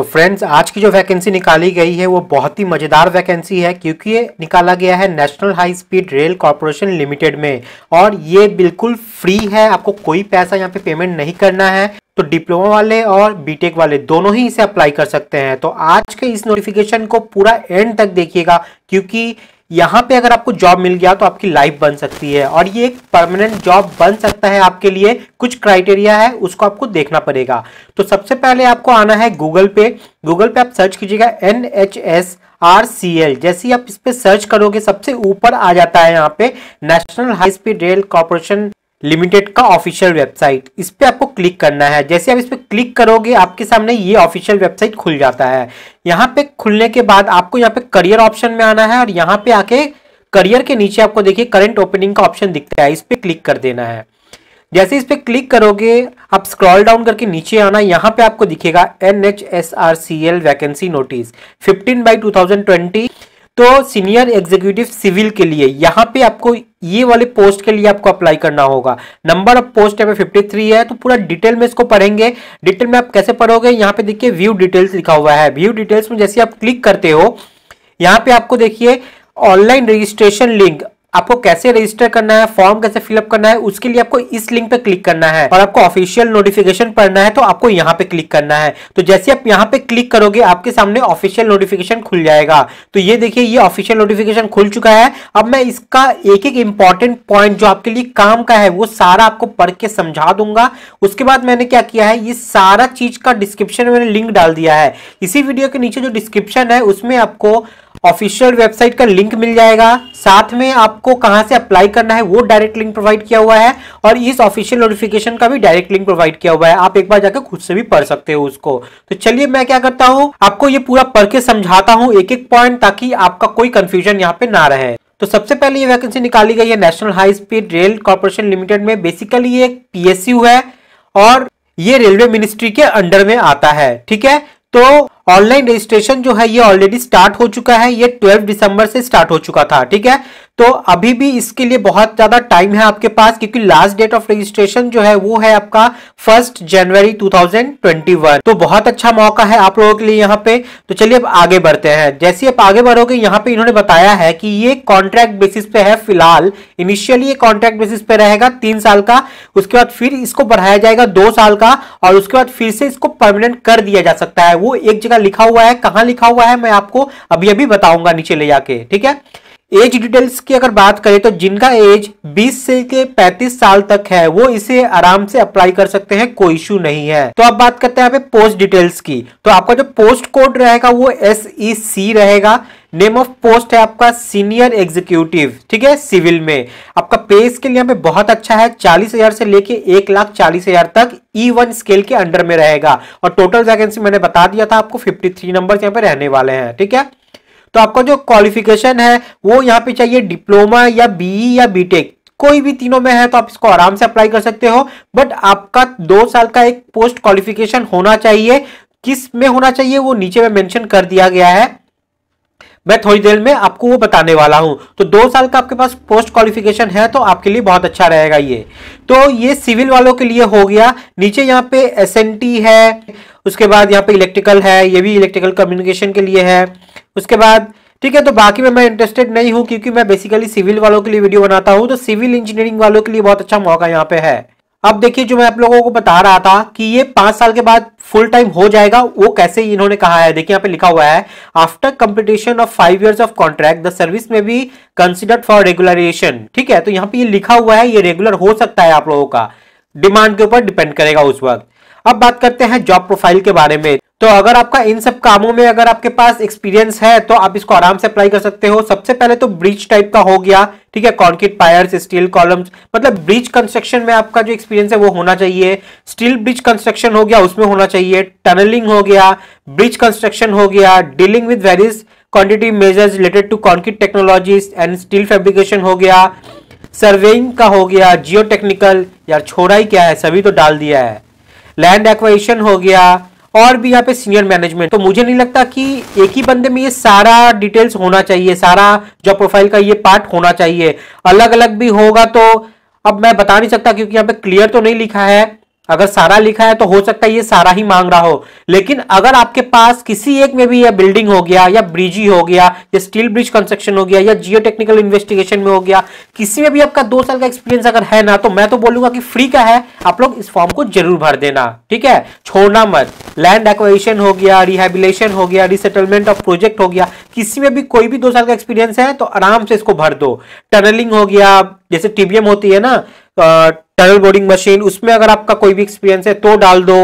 तो फ्रेंड्स आज की जो वैकेंसी निकाली गई है वो बहुत ही मज़ेदार वैकेंसी है क्योंकि ये निकाला गया है National High Speed Rail Corporation Limited में और ये बिल्कुल फ्री है आपको कोई पैसा यहाँ पे पेमेंट नहीं करना है तो डिप्लोमा वाले और बीटेक वाले दोनों ही इसे अप्लाई कर सकते हैं तो आज के इस नोटिफिकेशन को पूरा एंड तक देखिएगा क्योंकि यहाँ पे अगर आपको जॉब मिल गया तो आपकी लाइफ बन सकती है और ये एक परमानेंट जॉब बन सकता है आपके लिए कुछ क्राइटेरिया है उसको आपको देखना पड़ेगा तो सबसे पहले आपको आना है गूगल पे गूगल पे आप सर्च कीजिएगा N H S R C L जैसे ही आप इस पे सर्च करोगे सबसे ऊपर आ जाता है यहाँ पे National High Speed Rail Corporation Limited का ऑफिशियल वेबसाइट इस पर आपको क्लिक करना है जैसे आप इस पर क्लिक करोगे आपके सामने ये ऑफिशियल वेबसाइट खुल जाता है यहाँ पे खुलने के बाद आपको यहाँ पे करियर ऑप्शन में आना है और यहाँ पे आके करियर के नीचे आपको देखिए करंट ओपनिंग का ऑप्शन दिखता है इस पर क्लिक कर देना है जैसे इस पर क्लिक करोगे आप स्क्रॉल डाउन करके नीचे आना यहाँ पे आपको दिखेगा N H S R C L vacancy notice fifteen by two thousand twenty तो सीनियर एग्जीक्यूटिव सिविल के लिए यहाँ पे आपको ये वाले पोस्ट के लिए आपको अप्लाई करना होगा नंबर ऑफ पोस्ट यहाँ पे 53 है तो पूरा डिटेल में इसको पढ़ेंगे डिटेल में आप कैसे पढ़ोगे यहाँ पे देखिए व्यू डिटेल्स लिखा हुआ है व्यू डिटेल्स में जैसे आप क्लिक करते हो यहाँ पे आपको देखिए ऑनलाइन रजिस्ट्रेशन लिंक आपको कैसे रजिस्टर करना है फॉर्म कैसे फिलअप करना है उसके लिए आपको इस लिंक पे क्लिक करना है और आपको ऑफिशियल नोटिफिकेशन पढ़ना है तो आपको यहाँ पे क्लिक करना है तो जैसे आप यहाँ पे क्लिक करोगे आपके सामने ऑफिशियल नोटिफिकेशन खुल जाएगा तो ये देखिए ये ऑफिशियल नोटिफिकेशन खुल चुका है अब मैं इसका एक एक इंपॉर्टेंट पॉइंट जो आपके लिए काम का है वो सारा आपको पढ़ के समझा दूंगा उसके बाद मैंने क्या किया है ये सारा चीज का डिस्क्रिप्शन में मैंने लिंक डाल दिया है इसी वीडियो के नीचे जो डिस्क्रिप्शन है उसमें आपको ऑफिशियल वेबसाइट का लिंक मिल जाएगा साथ में आपको कहां से अप्लाई करना है वो डायरेक्ट लिंक प्रोवाइड किया हुआ है और इस ऑफिशियल नोटिफिकेशन का भी डायरेक्ट लिंक प्रोवाइड किया हुआ है आप एक बार जाकर खुद से भी पढ़ सकते हो उसको तो चलिए मैं क्या करता हूँ आपको ये पूरा पढ़ के समझाता हूँ एक एक पॉइंट ताकि आपका कोई कंफ्यूजन यहाँ पे ना रहे तो सबसे पहले ये वैकेंसी निकाली गई है National High Speed Rail Corporation Limited में बेसिकली ये पीएसयू है और ये रेलवे मिनिस्ट्री के अंडर में आता है ठीक है तो ऑनलाइन रजिस्ट्रेशन जो है ये ऑलरेडी स्टार्ट हो चुका है ये 12 दिसंबर से स्टार्ट हो चुका था ठीक है तो अभी भी इसके लिए बहुत ज़्यादा टाइम है आपके पास क्योंकि लास्ट डेट ऑफ रजिस्ट्रेशन जो है वो है आपका फर्स्ट जनवरी 2021 तो बहुत अच्छा मौका है आप लोगों के लिए यहाँ पे तो चलिए अब आगे बढ़ते हैं जैसे आप आगे बढ़ोगे यहाँ पे इन्होंने बताया है कि ये कॉन्ट्रैक्ट बेसिस पे है फिलहाल इनिशियली ये कॉन्ट्रैक्ट बेसिस पे रहेगा तीन साल का उसके बाद फिर इसको बढ़ाया जाएगा दो साल का और उसके बाद फिर से इसको परमानेंट कर दिया जा सकता है वो एक जगह लिखा हुआ है कहाँ लिखा हुआ है मैं आपको अभी अभी बताऊंगा नीचे ले जाके ठीक है एज डिटेल्स की अगर बात करें तो जिनका एज 20 से के 35 साल तक है वो इसे आराम से अप्लाई कर सकते हैं कोई इशू नहीं है तो अब बात करते हैं पोस्ट डिटेल्स की तो आपका जो पोस्ट कोड रहेगा वो एस ई सी रहेगा नेम ऑफ पोस्ट है आपका सीनियर एग्जीक्यूटिव ठीक है सिविल में आपका पे स्केल यहाँ पे बहुत अच्छा है चालीस हजार से लेके एक लाख चालीस हजार तक ई वन स्केल के अंडर में रहेगा और टोटल वैकेंसी मैंने बता दिया था आपको फिफ्टी थ्री नंबर यहाँ पे रहने वाले हैं ठीक है तो आपका जो क्वालिफिकेशन है वो यहाँ पे चाहिए डिप्लोमा या बीई e या बीटेक कोई भी तीनों में है तो आप इसको आराम से अप्लाई कर सकते हो बट आपका दो साल का एक पोस्ट क्वालिफिकेशन होना चाहिए किस में होना चाहिए वो नीचे में मेंशन कर दिया गया है मैं थोड़ी देर में आपको वो बताने वाला हूं तो दो साल का आपके पास पोस्ट क्वालिफिकेशन है तो आपके लिए बहुत अच्छा रहेगा ये तो ये सिविल वालों के लिए हो गया नीचे यहाँ पे एस है उसके बाद यहाँ पे इलेक्ट्रिकल है ये भी इलेक्ट्रिकल कम्युनिकेशन के लिए है उसके बाद ठीक है तो बाकी में मैं इंटरेस्टेड नहीं हूँ क्योंकि मैं बेसिकली सिविल वालों के लिए वीडियो बनाता हूँ तो सिविल इंजीनियरिंग वालों के लिए बहुत अच्छा मौका यहाँ पे है अब देखिए जो मैं आप लोगों को बता रहा था कि ये पांच साल के बाद फुल टाइम हो जाएगा वो कैसे इन्होंने कहा है देखिए यहाँ पे लिखा हुआ है after completion of five years of contract the service में भी कंसिडर्ड फॉर रेगुलरेशन ठीक है तो यहाँ पे ये लिखा हुआ है ये रेगुलर हो सकता है आप लोगों का डिमांड के ऊपर डिपेंड करेगा उस वक्त अब बात करते हैं जॉब प्रोफाइल के बारे में तो अगर आपका इन सब कामों में अगर आपके पास एक्सपीरियंस है तो आप इसको आराम से अप्लाई कर सकते हो सबसे पहले तो ब्रिज टाइप का हो गया ठीक है कॉन्क्रीट पायर्स स्टील कॉलम्स मतलब ब्रिज कंस्ट्रक्शन में आपका जो एक्सपीरियंस है वो होना चाहिए स्टील ब्रिज कंस्ट्रक्शन हो गया उसमें होना चाहिए टनलिंग हो गया ब्रिज कंस्ट्रक्शन हो गया dealing with various quantity measures related to concrete technologies and steel fabrication हो गया सर्वेइंग का हो गया जियो टेक्निकल यार छोड़ा ही क्या है सभी तो डाल दिया है लैंड एक्वाइशन हो गया और भी यहाँ पे सीनियर मैनेजमेंट तो मुझे नहीं लगता कि एक ही बंदे में ये सारा डिटेल्स होना चाहिए सारा जॉब प्रोफाइल का ये पार्ट होना चाहिए अलग अलग भी होगा तो अब मैं बता नहीं सकता क्योंकि यहाँ पे क्लियर तो नहीं लिखा है अगर सारा लिखा है तो हो सकता है ये सारा ही मांग रहा हो लेकिन अगर आपके पास किसी एक में भी यह बिल्डिंग हो गया या ब्रिज ही हो गया या स्टील ब्रिज कंस्ट्रक्शन हो गया या जियो टेक्निकल इन्वेस्टिगेशन में हो गया किसी में भी आपका दो साल का एक्सपीरियंस अगर है ना तो मैं तो बोलूंगा कि फ्री का है आप लोग इस फॉर्म को जरूर भर देना ठीक है छोड़ना मत लैंड एक्वेशन हो गया रिहेबिलेशन हो गया रिसेटलमेंट ऑफ प्रोजेक्ट हो गया किसी में भी कोई भी दो साल का एक्सपीरियंस है तो आराम से इसको भर दो टनलिंग हो गया जैसे टीबीएम होती है ना टनल बोर्डिंग मशीन उसमें अगर आपका कोई भी एक्सपीरियंस है तो डाल दो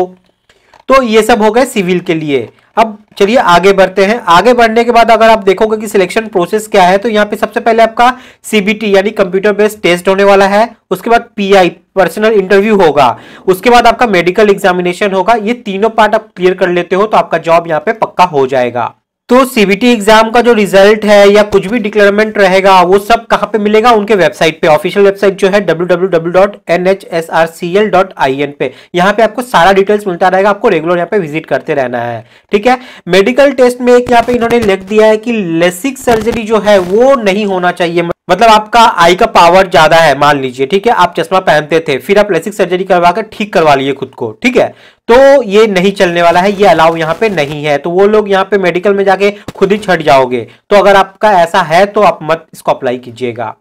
तो ये सब हो गए सिविल के लिए अब चलिए आगे बढ़ते हैं आगे बढ़ने के बाद अगर आप देखोगे कि सिलेक्शन प्रोसेस क्या है तो यहाँ पे सबसे पहले आपका सीबीटी यानी कंप्यूटर बेस्ड टेस्ट होने वाला है उसके बाद पीआई पर्सनल इंटरव्यू होगा उसके बाद आपका मेडिकल एग्जामिनेशन होगा ये तीनों पार्ट आप क्लियर कर लेते हो तो आपका जॉब यहाँ पे पक्का हो जाएगा तो सीबीटी एग्जाम का जो रिजल्ट है या कुछ भी डिक्लेयरमेंट रहेगा वो सब कहाँ पे मिलेगा उनके वेबसाइट पे ऑफिशियल वेबसाइट जो है www.nhsrcl.in पे यहाँ पे आपको सारा डिटेल्स मिलता रहेगा आपको रेगुलर यहाँ पे विजिट करते रहना है ठीक है मेडिकल टेस्ट में एक यहाँ पे इन्होंने लिख दिया है कि लेसिक सर्जरी जो है वो नहीं होना चाहिए मतलब आपका आई का पावर ज्यादा है मान लीजिए ठीक है आप चश्मा पहनते थे फिर आप लेसिक सर्जरी करवा कर ठीक करवा लिए खुद को ठीक है तो ये नहीं चलने वाला है ये अलाउ यहाँ पे नहीं है तो वो लोग यहाँ पे मेडिकल में जाके खुद ही छट जाओगे तो अगर आपका ऐसा है तो आप मत इसको अप्लाई कीजिएगा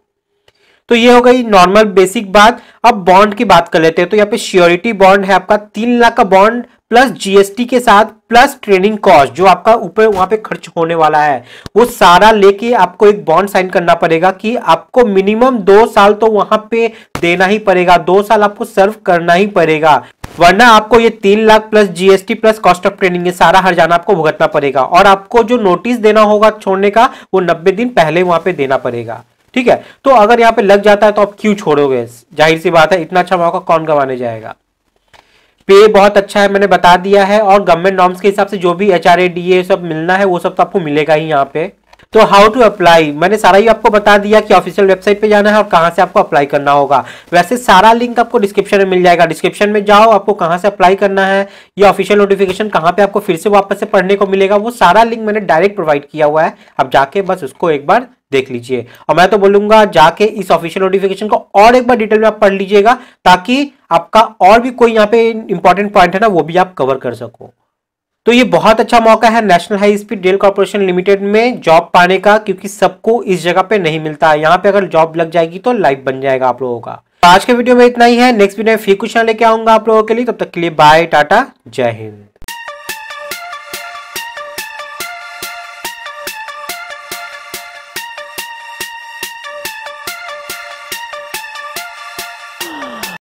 तो ये हो गई नॉर्मल बेसिक बात अब बॉन्ड की बात कर लेते हैं तो यहाँ पे श्योरिटी बॉन्ड है आपका तीन लाख का बॉन्ड प्लस जीएसटी के साथ प्लस ट्रेनिंग कॉस्ट जो आपका ऊपर वहां पे खर्च होने वाला है वो सारा लेके आपको एक बॉन्ड साइन करना पड़ेगा कि आपको मिनिमम दो साल तो वहां पे देना ही पड़ेगा दो साल आपको सर्व करना ही पड़ेगा वरना आपको ये तीन lakh plus GST plus cost of training ये सारा हरजाना आपको भुगतना पड़ेगा और आपको जो नोटिस देना होगा छोड़ने का वो नब्बे दिन पहले वहां पे देना पड़ेगा ठीक है तो अगर यहाँ पे लग जाता है तो आप क्यों छोड़ोगे जाहिर सी बात है इतना अच्छा मौका कौन गंवाने जाएगा पे बहुत अच्छा है मैंने बता दिया है और गवर्नमेंट नॉर्म्स के हिसाब से जो भी एच आर सब मिलना है वो सब तो आपको मिलेगा ही यहाँ पे तो हाउ टू अप्लाई मैंने सारा ही आपको बता दिया कि ऑफिशियल वेबसाइट पे जाना है और कहां से आपको अप्लाई करना होगा वैसे सारा लिंक आपको डिस्क्रिप्शन में मिल जाएगा डिस्क्रिप्शन में जाओ आपको कहां से अप्लाई करना है ये ऑफिशियल नोटिफिकेशन कहां पे आपको फिर से वापस से पढ़ने को मिलेगा वो सारा लिंक मैंने डायरेक्ट प्रोवाइड किया हुआ है आप जाके बस उसको एक बार देख लीजिए और मैं तो बोलूंगा जाके इस ऑफिशियल नोटिफिकेशन को और एक बार डिटेल में आप पढ़ लीजिएगा ताकि आपका और भी कोई यहाँ पे इंपॉर्टेंट पॉइंट है ना वो भी आप कवर कर सको तो ये बहुत अच्छा मौका है National High Speed Rail Corporation Limited में जॉब पाने का क्योंकि सबको इस जगह पे नहीं मिलता है यहाँ पे अगर जॉब लग जाएगी तो लाइफ बन जाएगा आप लोगों का तो आज के वीडियो में इतना ही है नेक्स्ट वीडियो में फिर कुछ लेके आऊंगा आप लोगों के लिए तब तक के लिए बाय टाटा जय हिंद